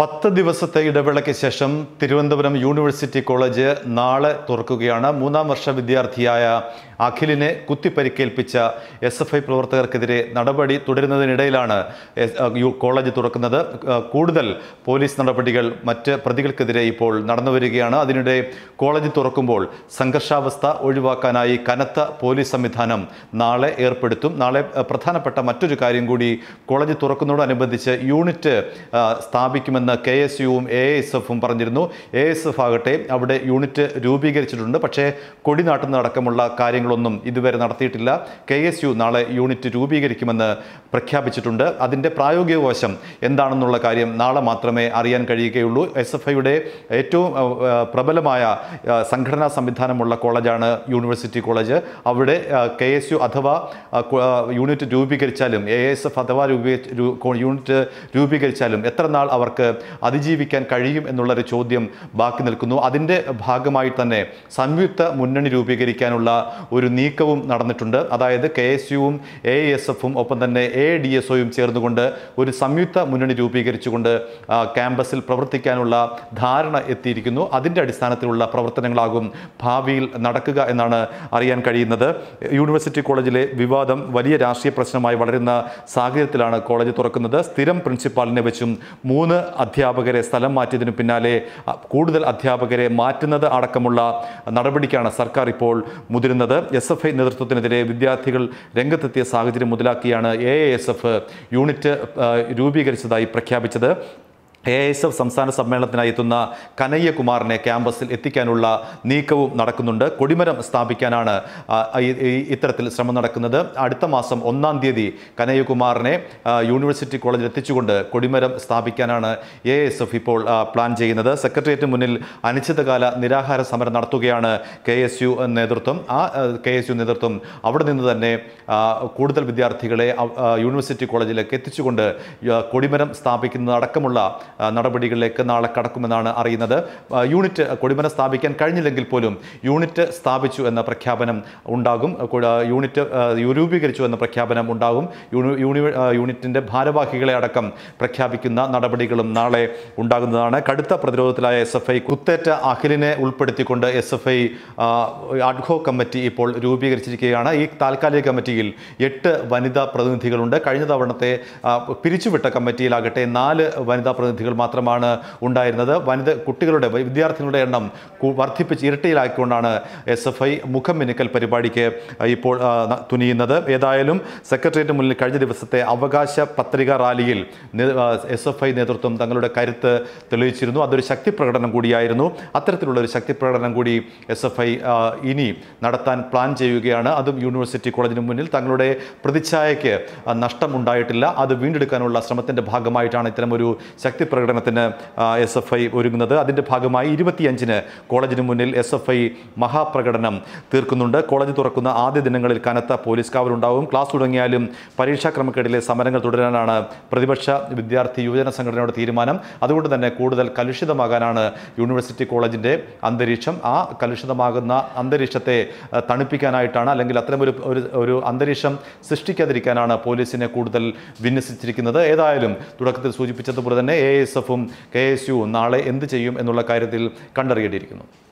പത്ത് ദിവസത്തെ ഇടവേളയ്ക്ക് ശേഷം തിരുവനന്തപുരം യൂണിവേഴ്സിറ്റി കോളേജ് നാളെ തുറക്കുകയാണ് മൂന്നാം വർഷ വിദ്യാർത്ഥിയായ അഖിലിനെ കുത്തിപ്പരിക്കേൽപ്പിച്ച എസ് എഫ് ഐ പ്രവർത്തകർക്കെതിരെ നടപടി തുടരുന്നതിനിടയിലാണ് കോളേജ് തുറക്കുന്നത് കൂടുതൽ പോലീസ് നടപടികൾ മറ്റ് പ്രതികൾക്കെതിരെ ഇപ്പോൾ നടന്നു വരികയാണ് അതിനിടെ കോളേജ് തുറക്കുമ്പോൾ സംഘർഷാവസ്ഥ ഒഴിവാക്കാനായി കനത്ത പോലീസ് സംവിധാനം നാളെ ഏർപ്പെടുത്തും നാളെ പ്രധാനപ്പെട്ട മറ്റൊരു കാര്യം കൂടി കോളേജ് തുറക്കുന്നതോടനുബന്ധിച്ച് യൂണിറ്റ് സ്ഥാപിക്കുമെന്ന് അന്ന് കെ എസ് യുവും എ എസ് എഫും പറഞ്ഞിരുന്നു എ എസ് എഫ് ആകട്ടെ അവിടെ യൂണിറ്റ് രൂപീകരിച്ചിട്ടുണ്ട് പക്ഷേ കൊടി അടക്കമുള്ള കാര്യങ്ങളൊന്നും ഇതുവരെ നടത്തിയിട്ടില്ല കെ എസ് യു നാളെ യൂണിറ്റ് രൂപീകരിക്കുമെന്ന് പ്രഖ്യാപിച്ചിട്ടുണ്ട് അതിൻ്റെ പ്രായോഗിക വശം എന്താണെന്നുള്ള കാര്യം നാളെ മാത്രമേ അറിയാൻ കഴിയുകയുള്ളൂ എസ് എഫ് ഐയുടെ ഏറ്റവും പ്രബലമായ സംഘടനാ സംവിധാനമുള്ള കോളേജാണ് യൂണിവേഴ്സിറ്റി കോളേജ് അവിടെ കെ എസ് യു അഥവാ യൂണിറ്റ് രൂപീകരിച്ചാലും എ എസ് എഫ് അഥവാ യൂണിറ്റ് രൂപീകരിച്ചാലും എത്ര നാൾ അവർക്ക് അതിജീവിക്കാൻ കഴിയും എന്നുള്ളൊരു ചോദ്യം ബാക്കി നിൽക്കുന്നു അതിൻ്റെ ഭാഗമായി തന്നെ സംയുക്ത മുന്നണി രൂപീകരിക്കാനുള്ള ഒരു നീക്കവും നടന്നിട്ടുണ്ട് അതായത് കെ എസ് യുവും എ എസ് എഫും ഒപ്പം തന്നെ എ ഡി എസ് ഒയും ചേർന്നുകൊണ്ട് ഒരു സംയുക്ത മുന്നണി രൂപീകരിച്ചുകൊണ്ട് ക്യാമ്പസിൽ പ്രവർത്തിക്കാനുള്ള ധാരണ എത്തിയിരിക്കുന്നു അതിൻ്റെ അടിസ്ഥാനത്തിലുള്ള പ്രവർത്തനങ്ങളാകും ഭാവിയിൽ നടക്കുക എന്നാണ് അറിയാൻ കഴിയുന്നത് യൂണിവേഴ്സിറ്റി കോളേജിലെ വിവാദം വലിയ രാഷ്ട്രീയ പ്രശ്നമായി വളരുന്ന സാഹചര്യത്തിലാണ് കോളേജ് തുറക്കുന്നത് സ്ഥിരം പ്രിൻസിപ്പാളിനെ വെച്ചും മൂന്ന് അധ്യാപകരെ സ്ഥലം മാറ്റിയതിനു പിന്നാലെ കൂടുതൽ അധ്യാപകരെ മാറ്റുന്നത് അടക്കമുള്ള നടപടിക്കാണ് സർക്കാർ ഇപ്പോൾ മുതിരുന്നത് എസ് എഫ് ഐ നേതൃത്വത്തിനെതിരെ വിദ്യാർത്ഥികൾ രംഗത്തെത്തിയ സാഹചര്യം മുതലാക്കിയാണ് എ എസ് എഫ് യൂണിറ്റ് രൂപീകരിച്ചതായി പ്രഖ്യാപിച്ചത് എ എസ് എഫ് സംസ്ഥാന സമ്മേളനത്തിനായി എത്തുന്ന കനയ്യകുമാറിനെ ക്യാമ്പസിൽ എത്തിക്കാനുള്ള നീക്കവും നടക്കുന്നുണ്ട് കൊടിമരം സ്ഥാപിക്കാനാണ് ഇത്തരത്തിൽ ശ്രമം നടക്കുന്നത് അടുത്ത മാസം ഒന്നാം തീയതി കനയ്യകുമാറിനെ യൂണിവേഴ്സിറ്റി കോളേജിൽ എത്തിച്ചുകൊണ്ട് കൊടിമരം സ്ഥാപിക്കാനാണ് എ എസ് എഫ് ഇപ്പോൾ പ്ലാൻ ചെയ്യുന്നത് സെക്രട്ടേറിയറ്റ് മുന്നിൽ അനിശ്ചിതകാല നിരാഹാര സമരം നടത്തുകയാണ് കെ എസ് യു നേതൃത്വം ആ കെ എസ് യു നേതൃത്വം അവിടെ നിന്ന് തന്നെ കൂടുതൽ വിദ്യാർത്ഥികളെ യൂണിവേഴ്സിറ്റി കോളേജിലേക്ക് എത്തിച്ചുകൊണ്ട് കൊടിമരം സ്ഥാപിക്കുന്നതടക്കമുള്ള നടപടികളിലേക്ക് നാളെ കടക്കുമെന്നാണ് അറിയുന്നത് യൂണിറ്റ് കൊടിമന സ്ഥാപിക്കാൻ കഴിഞ്ഞില്ലെങ്കിൽ പോലും യൂണിറ്റ് സ്ഥാപിച്ചു എന്ന പ്രഖ്യാപനം ഉണ്ടാകും യൂണിറ്റ് രൂപീകരിച്ചു എന്ന പ്രഖ്യാപനം ഉണ്ടാകും യൂണി യൂണിറ്റിൻ്റെ ഭാരവാഹികളെ അടക്കം പ്രഖ്യാപിക്കുന്ന നടപടികളും നാളെ ഉണ്ടാകുന്നതാണ് കടുത്ത പ്രതിരോധത്തിലായ എസ് എഫ് ഐ കുത്തേറ്റ അഖിലിനെ ഉൾപ്പെടുത്തിക്കൊണ്ട് S F I ad hoc committee ഇപ്പോൾ രൂപീകരിച്ചിരിക്കുകയാണ് ഈ താൽക്കാലിക കമ്മിറ്റിയിൽ എട്ട് വനിതാ പ്രതിനിധികളുണ്ട് കഴിഞ്ഞ തവണത്തെ പിരിച്ചുവിട്ട കമ്മിറ്റിയിലാകട്ടെ നാല് വനിതാ പ്രതിനിധികൾ വിദ്യാർത്ഥികൾ മാത്രമാണ് ഉണ്ടായിരുന്നത് വനിത കുട്ടികളുടെ വിദ്യാർത്ഥികളുടെ എണ്ണം വർദ്ധിപ്പിച്ച് ഇരട്ടിയിലാക്കിക്കൊണ്ടാണ് എസ് എഫ് ഐ മുഖം മിനുക്കൽ പരിപാടിക്ക് ഇപ്പോൾ തുനിയുന്നത് ഏതായാലും സെക്രട്ടേറിയറ്റ് മുന്നിൽ കഴിഞ്ഞ ദിവസത്തെ അവകാശ പത്രിക റാലിയിൽ എസ് എഫ് ഐ നേതൃത്വം തങ്ങളുടെ കരുത്ത് തെളിയിച്ചിരുന്നു അതൊരു ശക്തി പ്രകടനം കൂടിയായിരുന്നു അത്തരത്തിലുള്ള ഒരു ശക്തി പ്രകടനം കൂടി എസ് എഫ് ഐ ഇനി നടത്താൻ പ്ലാൻ ചെയ്യുകയാണ് അതും യൂണിവേഴ്സിറ്റി കോളേജിന് മുന്നിൽ തങ്ങളുടെ പ്രതിച്ഛായയ്ക്ക് നഷ്ടമുണ്ടായിട്ടില്ല അത് വീണ്ടെടുക്കാനുള്ള ശ്രമത്തിൻ്റെ ഭാഗമായിട്ടാണ് ഇത്തരം ഒരു ശക്തി പ്രകടനത്തിന് എസ് എഫ് ഐ ഒരുങ്ങുന്നത് അതിൻ്റെ ഭാഗമായി ഇരുപത്തിയഞ്ചിന് കോളേജിന് മുന്നിൽ എസ് എഫ് ഐ മഹാപ്രകടനം തീർക്കുന്നുണ്ട് കോളേജ് തുറക്കുന്ന ആദ്യ ദിനങ്ങളിൽ കനത്ത പോലീസ് കാവലുണ്ടാവും ക്ലാസ് തുടങ്ങിയാലും പരീക്ഷാ ക്രമക്കേടിലെ സമരങ്ങൾ തുടരാനാണ് പ്രതിപക്ഷ വിദ്യാർത്ഥി യുവജന സംഘടനയുടെ തീരുമാനം അതുകൊണ്ട് തന്നെ കൂടുതൽ കലുഷിതമാകാനാണ് യൂണിവേഴ്സിറ്റി കോളേജിൻ്റെ അന്തരീക്ഷം ആ കലുഷിതമാകുന്ന അന്തരീക്ഷത്തെ തണുപ്പിക്കാനായിട്ടാണ് അല്ലെങ്കിൽ അത്തരമൊരു ഒരു ഒരു അന്തരീക്ഷം സൃഷ്ടിക്കാതിരിക്കാനാണ് പോലീസിനെ കൂടുതൽ വിന്യസിച്ചിരിക്കുന്നത് ഏതായാലും തുടക്കത്തിൽ സൂചിപ്പിച്ചതുപോലെ തന്നെ എ ഐ എസ് എഫും കെ എസ് യുവും നാളെ എന്ത് ചെയ്യും എന്നുള്ള കാര്യത്തിൽ കണ്ടറിയേണ്ടിയിരിക്കുന്നു